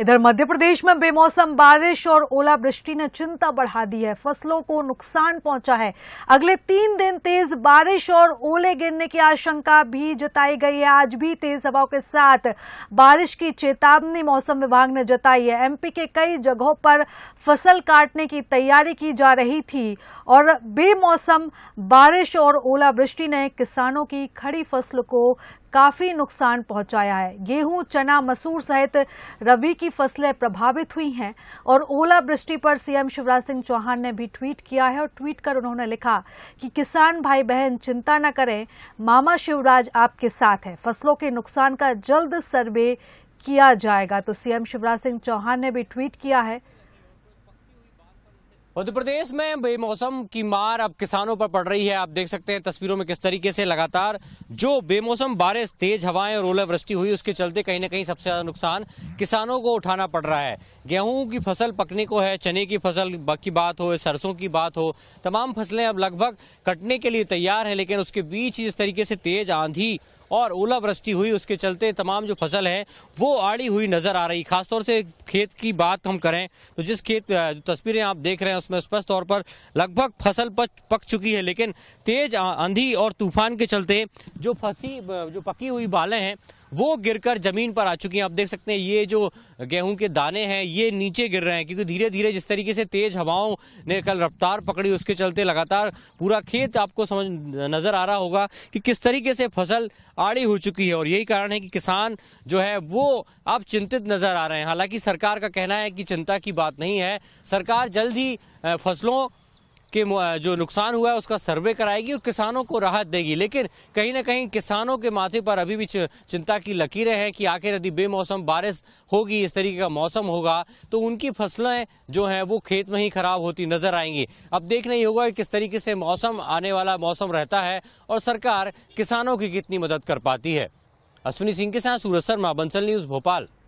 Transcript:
इधर मध्य प्रदेश में बेमौसम बारिश और ओलावृष्टि ने चिंता बढ़ा दी है फसलों को नुकसान पहुंचा है अगले तीन दिन तेज बारिश और ओले गिरने की आशंका भी जताई गई है आज भी तेज हवाओं के साथ बारिश की चेतावनी मौसम विभाग ने जताई है एमपी के कई जगहों पर फसल काटने की तैयारी की जा रही थी और बेमौसम बारिश और ओलावृष्टि ने किसानों की खड़ी फसल को काफी नुकसान पहुंचाया है गेहूं चना मसूर सहित रबी की फसलें प्रभावित हुई हैं और ओलावृष्टि पर सीएम शिवराज सिंह चौहान ने भी ट्वीट किया है और ट्वीट कर उन्होंने लिखा कि किसान भाई बहन चिंता न करें मामा शिवराज आपके साथ है फसलों के नुकसान का जल्द सर्वे किया जाएगा तो सीएम शिवराज सिंह चौहान ने भी ट्वीट किया है मध्य प्रदेश में बेमौसम की मार अब किसानों पर पड़ रही है आप देख सकते हैं तस्वीरों में किस तरीके से लगातार जो बेमौसम बारिश तेज हवाएं और ओलावृष्टि हुई उसके चलते कहीं ना कहीं सबसे ज्यादा नुकसान किसानों को उठाना पड़ रहा है गेहूं की फसल पकने को है चने की फसल की बात हो सरसों की बात हो तमाम फसलें अब लगभग कटने के लिए तैयार है लेकिन उसके बीच इस तरीके से तेज आंधी और ओलावृष्टि हुई उसके चलते तमाम जो फसल है वो आड़ी हुई नजर आ रही खासतौर से खेत की बात हम करें तो जिस खेत तस्वीरें आप देख रहे हैं उसमें स्पष्ट तौर पर लगभग फसल पक चुकी है लेकिन तेज आंधी और तूफान के चलते जो फसी जो पकी हुई बालें हैं वो गिरकर जमीन पर आ चुकी हैं आप देख सकते हैं ये जो गेहूं के दाने हैं ये नीचे गिर रहे हैं क्योंकि धीरे धीरे जिस तरीके से तेज हवाओं ने कल रफ्तार पकड़ी उसके चलते लगातार पूरा खेत आपको समझ नजर आ रहा होगा कि किस तरीके से फसल आड़ी हो चुकी है और यही कारण है कि किसान जो है वो अब चिंतित नजर आ रहे हैं हालांकि सरकार का कहना है कि चिंता की बात नहीं है सरकार जल्द ही फसलों के जो नुकसान हुआ है उसका सर्वे कराएगी और किसानों को राहत देगी लेकिन कहीं ना कहीं किसानों के माथे पर अभी भी चिंता की लकीरें हैं कि आखिर यदि बेमौसम बारिश होगी इस तरीके का मौसम होगा तो उनकी फसलें जो हैं वो खेत में ही खराब होती नजर आएंगी अब देखना ही होगा कि किस तरीके से मौसम आने वाला मौसम रहता है और सरकार किसानों की कितनी मदद कर पाती है अश्विनी सिंह के साथ सूरज शर्मा बंसल न्यूज भोपाल